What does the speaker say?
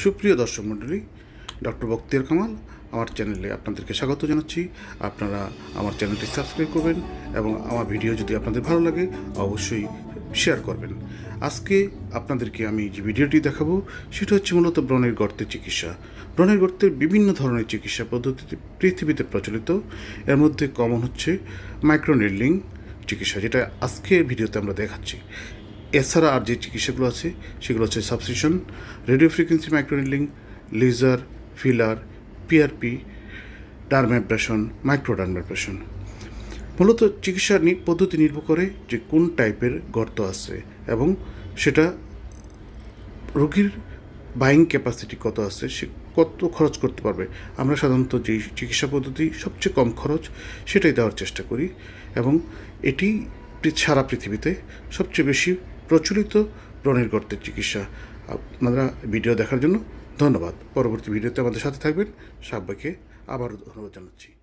সুপ্রিয় দর্শক মণ্ডলী ডক্টর বক্তিয়ার কামাল আমার চ্যানেলে আপনাদেরকে স্বাগত জানাচ্ছি আপনারা আমার চ্যানেলটি সাবস্ক্রাইব করবেন এবং আমার ভিডিও যদি আপনাদের ভালো লাগে অবশ্যই শেয়ার করবেন আজকে আপনাদেরকে আমি যে ভিডিওটি দেখাবো সেটা হচ্ছে মূলত ব্রণের গর্তের চিকিৎসা ব্রণের গর্তের বিভিন্ন ধরনের চিকিৎসা পদ্ধতিতে পৃথিবীতে প্রচলিত এর মধ্যে কমন হচ্ছে মাইক্রোনিডলিং চিকিৎসা যেটা আজকের ভিডিওতে আমরা দেখাচ্ছি এছাড়া আর যে চিকিৎসাগুলো আছে সেগুলো হচ্ছে substitution radio frequency microneedling laser filler PRP dermabrasion micro dermabrasion মূলত চিকিৎসা পদ্ধতি নির্ভর করে যে কোন টাইপের গর্ত আছে এবং সেটা রোগীর বাইং ক্যাপাসিটি কত আছে সে কত খরচ করতে পারবে আমরা সাধারণত যে চিকিৎসা পদ্ধতি সবচেয়ে কম খরচ সেটাই দেওয়ার চেষ্টা করি এবং এটি সারা পৃথিবীতে সবচেয়ে বেশি প্রচলিত ব্রণের গর্তের চিকিৎসা আপনারা ভিডিও দেখার জন্য ধন্যবাদ পরবর্তী ভিডিওতে আমাদের সাথে থাকবেন সাব্বাকে আবারও ধন্যবাদ জানাচ্ছি